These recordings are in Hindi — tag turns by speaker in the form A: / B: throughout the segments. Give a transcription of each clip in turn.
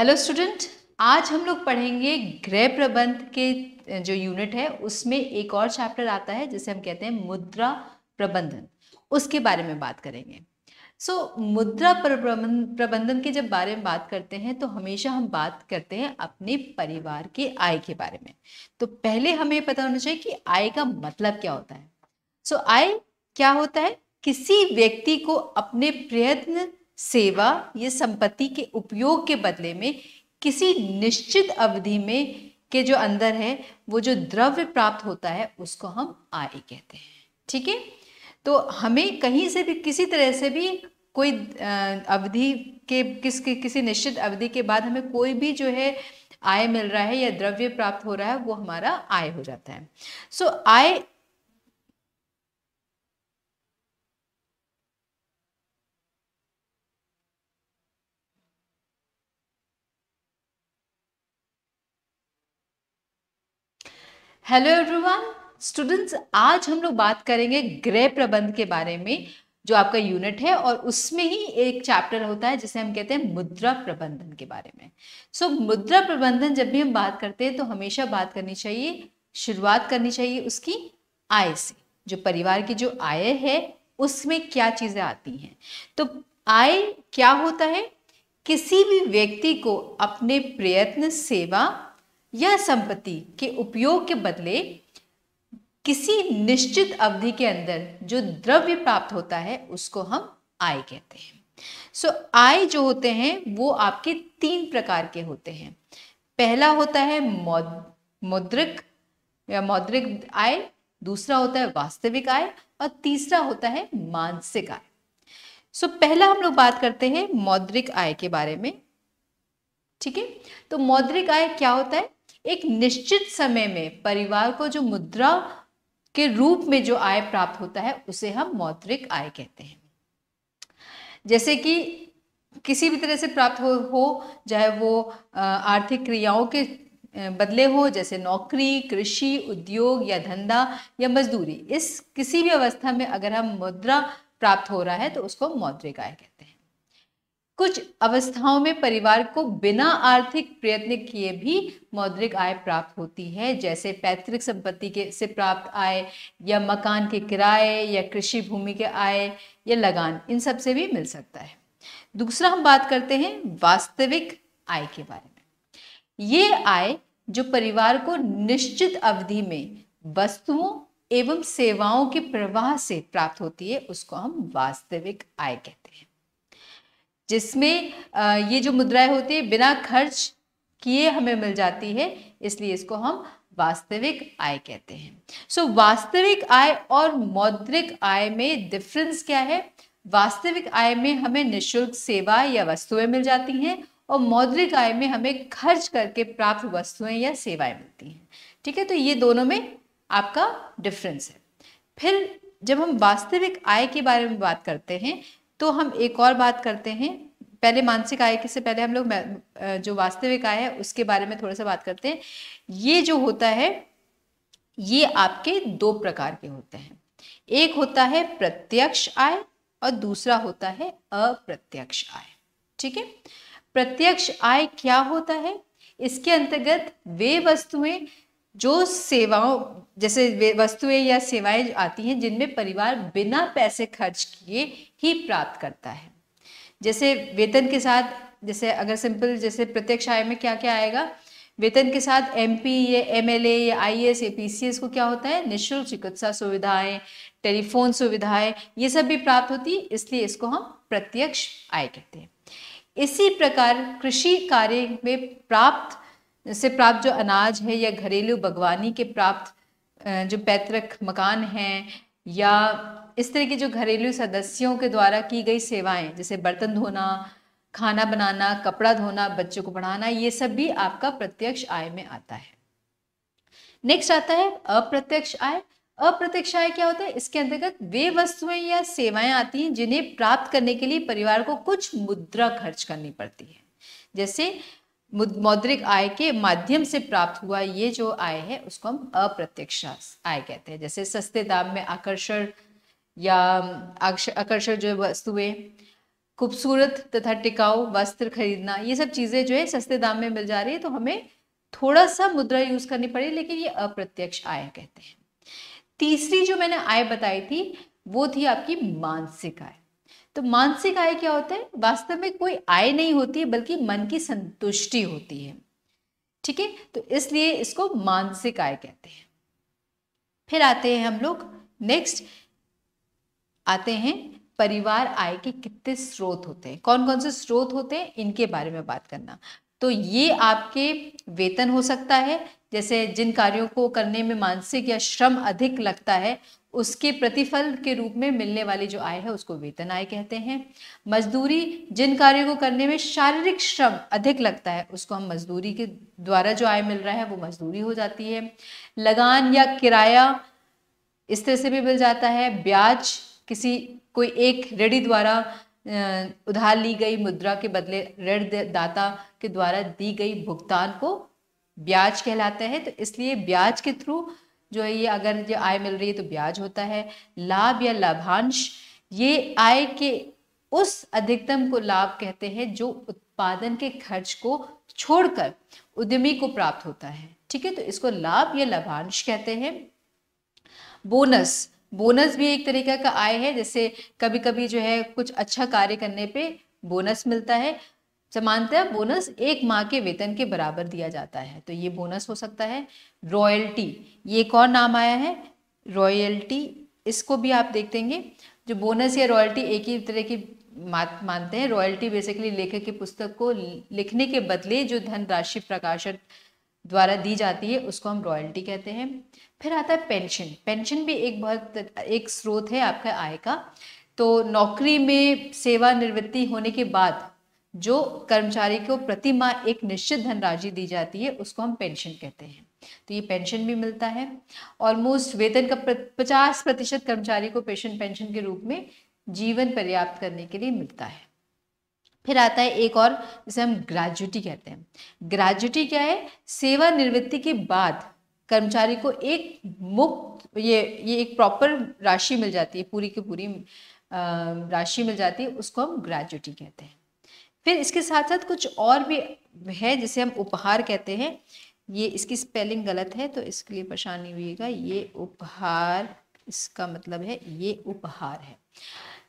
A: हेलो स्टूडेंट आज हम लोग पढ़ेंगे गृह प्रबंध के जो यूनिट है उसमें एक और चैप्टर आता है जिसे हम कहते हैं मुद्रा प्रबंधन उसके बारे में बात करेंगे सो so, मुद्रा प्रबंधन के जब बारे में बात करते हैं तो हमेशा हम बात करते हैं अपने परिवार के आय के बारे में तो पहले हमें पता होना चाहिए कि आय का मतलब क्या होता है सो so, आय क्या होता है किसी व्यक्ति को अपने प्रयत्न सेवा ये संपत्ति के उपयोग के बदले में किसी निश्चित अवधि में के जो अंदर है वो जो द्रव्य प्राप्त होता है उसको हम आय कहते हैं ठीक है तो हमें कहीं से भी किसी तरह से भी कोई अवधि के किस कि, किसी निश्चित अवधि के बाद हमें कोई भी जो है आय मिल रहा है या द्रव्य प्राप्त हो रहा है वो हमारा आय हो जाता है so so, hi hello everyone students आज हम लोग बात करेंगे ग्रह प्रबंध के बारे में जो आपका यूनिट है और उसमें ही एक चैप्टर होता है जिसे हम कहते हैं मुद्रा प्रबंधन के बारे में सो so, मुद्रा प्रबंधन जब भी हम बात करते हैं तो हमेशा बात करनी चाहिए शुरुआत करनी चाहिए उसकी आय से जो परिवार की जो आय है उसमें क्या चीज़ें आती हैं तो आय क्या होता है किसी भी व्यक्ति को अपने प्रयत्न सेवा या संपत्ति के उपयोग के बदले किसी निश्चित अवधि के अंदर जो द्रव्य प्राप्त होता है उसको हम आय कहते हैं सो so, आय जो होते हैं वो आपके तीन प्रकार के होते हैं पहला होता है मौद्रिक या मौद्रिक आय दूसरा होता है वास्तविक आय और तीसरा होता है मानसिक आय सो so, पहला हम लोग बात करते हैं मौद्रिक आय के बारे में ठीक है तो मौद्रिक आय क्या होता है एक निश्चित समय में परिवार को जो मुद्रा के रूप में जो आय प्राप्त होता है उसे हम मौद्रिक आय कहते हैं जैसे कि किसी भी तरह से प्राप्त हो, हो चाहे वो आर्थिक क्रियाओं के बदले हो जैसे नौकरी कृषि उद्योग या धंधा या मजदूरी इस किसी भी अवस्था में अगर हम मुद्रा प्राप्त हो रहा है तो उसको मौद्रिक आय कहते हैं कुछ अवस्थाओं में परिवार को बिना आर्थिक प्रयत्न किए भी मौद्रिक आय प्राप्त होती है जैसे पैतृक संपत्ति के से प्राप्त आय या मकान के किराए या कृषि भूमि के आय या लगान इन सब से भी मिल सकता है दूसरा हम बात करते हैं वास्तविक आय के बारे में ये आय जो परिवार को निश्चित अवधि में वस्तुओं एवं सेवाओं के प्रवाह से प्राप्त होती है उसको हम वास्तविक आय कहते हैं जिसमें ये जो मुद्राएं होती है बिना खर्च किए हमें मिल जाती है इसलिए इसको हम वास्तविक आय कहते हैं सो so, वास्तविक आय और मौद्रिक आय में डिफरेंस क्या है वास्तविक आय में हमें निशुल्क सेवा या वस्तुएं मिल जाती हैं और मौद्रिक आय में हमें खर्च करके प्राप्त वस्तुएं या सेवाएं मिलती हैं ठीक है तो ये दोनों में आपका डिफरेंस है फिर जब हम वास्तविक आय के बारे में बात करते हैं तो हम एक और बात करते हैं पहले मानसिक आय से पहले हम लोग जो वास्तविक आय है उसके बारे में थोड़ा सा बात करते हैं ये जो होता है ये आपके दो प्रकार के होते हैं एक होता है प्रत्यक्ष आय और दूसरा होता है अप्रत्यक्ष आय ठीक है प्रत्यक्ष आय क्या होता है इसके अंतर्गत वे वस्तुएं जो सेवाओं जैसे वस्तुएं या सेवाएं आती हैं जिनमें परिवार बिना पैसे खर्च किए ही प्राप्त करता है जैसे वेतन के साथ जैसे अगर सिंपल जैसे प्रत्यक्ष आय में क्या क्या आएगा वेतन के साथ एम पी या एम एल ए या एस या पीसीएस को क्या होता है निःशुल्क चिकित्सा सुविधाएं टेलीफोन सुविधाएं ये सब भी प्राप्त होती है इसलिए इसको हम प्रत्यक्ष आय कहते हैं इसी प्रकार कृषि कार्य में प्राप्त से प्राप्त जो अनाज है या घरेलू बागवानी के प्राप्त जो पैतृक मकान हैं या इस तरह की जो घरेलू सदस्यों के द्वारा की गई सेवाएं जैसे बर्तन धोना खाना बनाना कपड़ा धोना बच्चों को पढ़ाना ये सब भी आपका प्रत्यक्ष आय में आता है नेक्स्ट आता है अप्रत्यक्ष आय अप्रत्यक्ष आय क्या होता है इसके अंतर्गत वे वस्तुएं या सेवाएं आती हैं जिन्हें प्राप्त करने के लिए परिवार को कुछ मुद्रा खर्च करनी पड़ती है जैसे मौद्रिक आय के माध्यम से प्राप्त हुआ ये जो आय है उसको हम अप्रत्यक्ष आय कहते हैं जैसे सस्ते दाम में आकर्षण या आकर्षण जो वस्तुएं खूबसूरत तथा टिकाऊ वस्त्र खरीदना ये सब चीज़ें जो है सस्ते दाम में मिल जा रही है तो हमें थोड़ा सा मुद्रा यूज़ करनी पड़ी लेकिन ये अप्रत्यक्ष आय कहते हैं तीसरी जो मैंने आय बताई थी वो थी आपकी मानसिक आय तो मानसिक आय क्या होता है वास्तव में कोई आय नहीं होती है बल्कि मन की संतुष्टि होती है ठीक है तो इसलिए इसको मानसिक आय कहते हैं फिर आते हैं हम लोग नेक्स्ट आते हैं परिवार आय के कितने स्रोत होते हैं कौन कौन से स्रोत होते हैं इनके बारे में बात करना तो ये आपके वेतन हो सकता है जैसे जिन कार्यों को करने में मानसिक या श्रम अधिक लगता है उसके प्रतिफल के रूप में मिलने वाली जो आय है उसको वेतन आय कहते हैं मजदूरी जिन कार्यों को करने में शारीरिक श्रम अधिक लगता है उसको हम मजदूरी के द्वारा जो आय मिल रहा है वो मजदूरी हो जाती है लगान या किराया इस तरह से भी मिल जाता है ब्याज किसी कोई एक रेडी द्वारा उधार ली गई मुद्रा के बदले ऋण दाता के द्वारा दी गई भुगतान को ब्याज कहलाता है तो इसलिए ब्याज के थ्रू जो है ये अगर जो आय मिल रही है तो ब्याज होता है लाभ या लाभांश ये आय के उस अधिकतम को लाभ कहते हैं जो उत्पादन के खर्च को छोड़कर उद्यमी को प्राप्त होता है ठीक है तो इसको लाभ या लाभांश कहते हैं बोनस बोनस भी एक तरीका का आय है जैसे कभी कभी जो है कुछ अच्छा कार्य करने पे बोनस मिलता है सामान्यतः बोनस एक माह के वेतन के बराबर दिया जाता है तो ये बोनस हो सकता है रॉयल्टी ये एक और नाम आया है रॉयल्टी इसको भी आप देख देंगे जो बोनस या रॉयल्टी एक ही तरह की मानते हैं रॉयल्टी बेसिकली लेखक की पुस्तक को लिखने के बदले जो धनराशि प्रकाशन द्वारा दी जाती है उसको हम रॉयल्टी कहते हैं फिर आता है पेंशन पेंशन भी एक बहुत एक स्रोत है आपका आय का तो नौकरी में सेवानिवृत्ति होने के बाद जो कर्मचारी को प्रति माह एक निश्चित धनराशि दी जाती है उसको हम पेंशन कहते हैं तो ये पेंशन भी मिलता है ऑलमोस्ट वेतन का पचास प्रतिशत कर्मचारी को पेंशन पेंशन के रूप में जीवन पर्याप्त करने के लिए मिलता है फिर आता है एक और जिसे हम ग्रेजुटी कहते हैं ग्रेजुटी क्या है सेवानिवृत्ति के बाद कर्मचारी को एक मुक्त ये ये एक प्रॉपर राशि मिल जाती है पूरी की पूरी राशि मिल जाती है उसको हम ग्रेजुटी कहते हैं फिर इसके साथ साथ कुछ और भी है जिसे हम उपहार कहते हैं ये इसकी स्पेलिंग गलत है तो इसके लिए परेशान नहीं ये उपहार इसका मतलब है ये उपहार है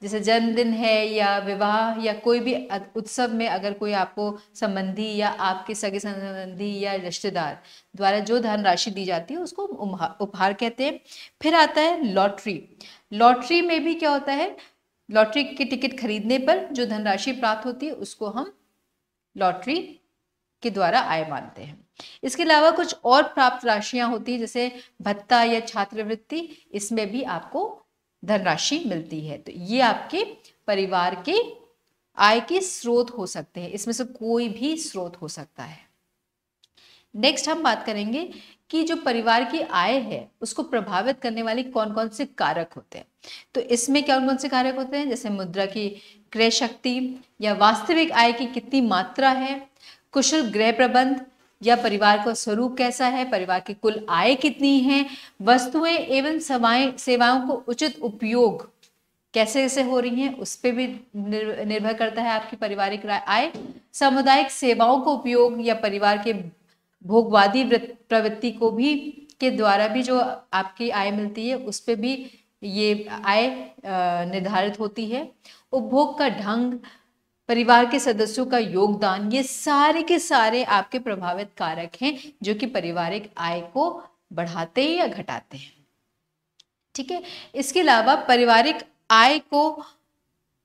A: जैसे जन्मदिन है या विवाह या कोई भी उत्सव में अगर कोई आपको संबंधी या आपके सगे संबंधी या रिश्तेदार द्वारा जो धनराशि दी जाती है उसको उपहार कहते हैं फिर आता है लॉटरी लॉटरी में भी क्या होता है लॉटरी की टिकट खरीदने पर जो धनराशि प्राप्त होती है उसको हम लॉटरी के द्वारा आय मानते हैं इसके अलावा कुछ और प्राप्त राशियां होती है जैसे भत्ता या छात्रवृत्ति इसमें भी आपको धनराशि मिलती है तो ये आपके परिवार के आय के स्रोत हो सकते हैं इसमें से कोई भी स्रोत हो सकता है नेक्स्ट हम बात करेंगे कि जो परिवार की आय है उसको प्रभावित करने वाले कौन कौन से कारक होते हैं तो इसमें कौन कौन से कारक होते हैं जैसे मुद्रा की क्रय शक्ति या वास्तविक आय की कितनी मात्रा है कुशल गृह प्रबंध या परिवार का स्वरूप कैसा है परिवार की कुल आय कितनी है वस्तुएं एवं सेवाएं सेवाओं को उचित उपयोग कैसे कैसे हो रही हैं उस पर भी निर्भर करता है आपकी पारिवारिक आय सामुदायिक सेवाओं का उपयोग या परिवार के भोगवादी प्रवृत्ति को भी के द्वारा भी जो आपकी आय मिलती है उस पर भी ये आय निर्धारित होती है उपभोग का ढंग परिवार के सदस्यों का योगदान ये सारे के सारे आपके प्रभावित कारक हैं जो कि पारिवारिक आय को बढ़ाते हैं या घटाते हैं ठीक है इसके अलावा पारिवारिक आय को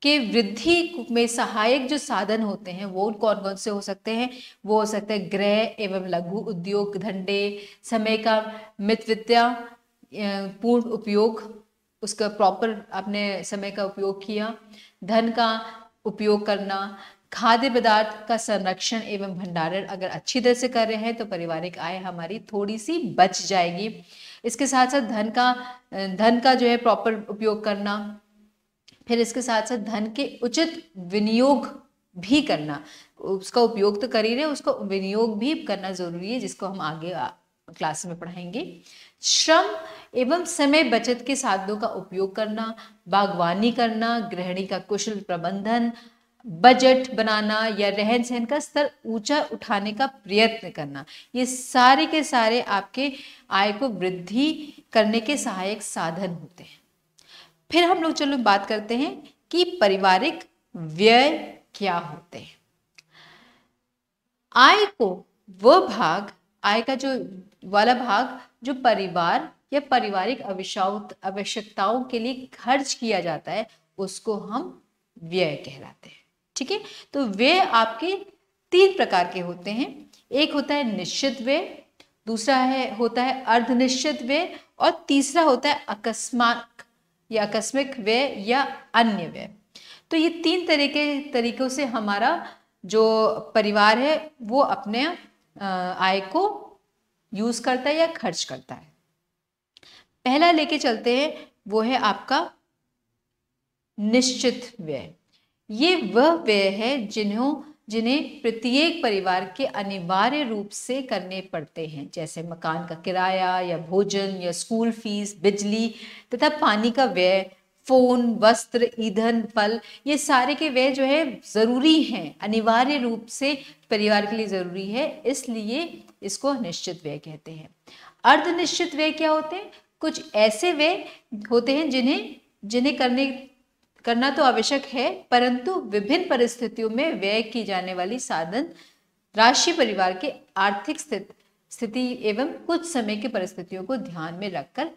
A: के वृद्धि में सहायक जो साधन होते हैं वो कौन कौन से हो सकते हैं वो हो सकते हैं ग्रह एवं लघु उद्योग धंधे समय का मित पूर्ण उपयोग उसका प्रॉपर आपने समय का उपयोग किया धन का उपयोग करना खाद्य पदार्थ का संरक्षण एवं भंडारण अगर अच्छी तरह से कर रहे हैं तो पारिवारिक आय हमारी थोड़ी सी बच जाएगी इसके साथ साथ धन का धन का जो है प्रॉपर उपयोग करना फिर इसके साथ साथ धन के उचित विनियोग भी करना उसका उपयोग तो कर ही रहे उसको विनियोग भी करना जरूरी है जिसको हम आगे आ, क्लास में पढ़ाएंगे श्रम एवं समय बचत के साधनों का उपयोग करना बागवानी करना गृहिणी का कुशल प्रबंधन बजट बनाना या रहन सहन का स्तर ऊंचा उठाने का प्रयत्न करना ये सारे के सारे आपके आय को वृद्धि करने के सहायक साधन होते हैं फिर हम लोग चलो बात करते हैं कि पारिवारिक व्यय क्या होते हैं आय को वह भाग आय का जो वाला भाग जो परिवार या पारिवारिक आवश्यकताओं के लिए खर्च किया जाता है उसको हम व्यय कहलाते हैं ठीक है तो व्यय आपके तीन प्रकार के होते हैं एक होता है निश्चित व्यय दूसरा है होता है अर्धनिश्चित व्यय और तीसरा होता है अकस्मात या आकस्मिक व्यय या अन्य व्यय तो ये तीन तरीके तरीक़ों से हमारा जो परिवार है वो अपने आय को यूज़ करता है या खर्च करता है पहला लेके चलते हैं वो है आपका निश्चित व्यय ये वह व्यय है जिन्हों जिन्हें प्रत्येक परिवार के अनिवार्य रूप से करने पड़ते हैं जैसे मकान का किराया या भोजन या स्कूल फीस बिजली तथा पानी का व्यय फोन वस्त्र ईंधन फल ये सारे के व्यय जो है ज़रूरी हैं अनिवार्य रूप से परिवार के लिए ज़रूरी है इसलिए इसको निश्चित व्यय कहते हैं अर्ध निश्चित व्यय क्या होते हैं कुछ ऐसे व्यय होते हैं जिन्हें जिन्हें करने करना तो आवश्यक है परंतु विभिन्न परिस्थितियों में व्यय की जाने वाली साधन राशि परिवार के आर्थिक स्थिति स्थिति एवं कुछ समय की परिस्थितियों को ध्यान में रखकर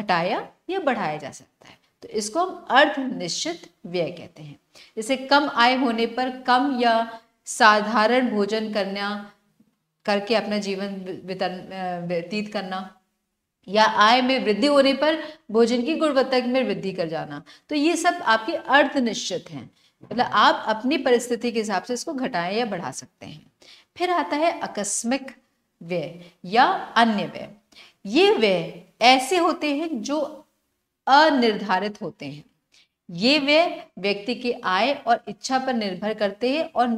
A: घटाया या बढ़ाया जा सकता है तो इसको हम अर्ध निश्चित व्यय कहते हैं जैसे कम आय होने पर कम या साधारण भोजन करना करके अपना जीवन व्यतीत करना या आय में वृद्धि होने पर भोजन की गुणवत्ता में वृद्धि कर जाना तो ये सब आपके अर्थ निश्चित हैं मतलब आप अपनी परिस्थिति के हिसाब से इसको घटाएं या बढ़ा सकते हैं फिर आता है आकस्मिक व्यय या अन्य व्यय ये व्यय ऐसे होते हैं जो अनिर्धारित होते हैं ये व्यय व्यक्ति की आय और इच्छा पर निर्भर करते हैं और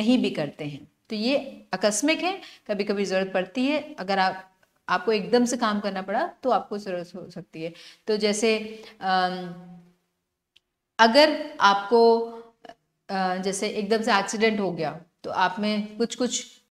A: नहीं भी करते हैं तो ये आकस्मिक है कभी कभी जरूरत पड़ती है अगर आप आपको एकदम से काम करना पड़ा तो आपको जरूरत हो सकती है तो जैसे अगर आपको जैसे एकदम से एक्सीडेंट हो गया तो आप में कुछ कुछ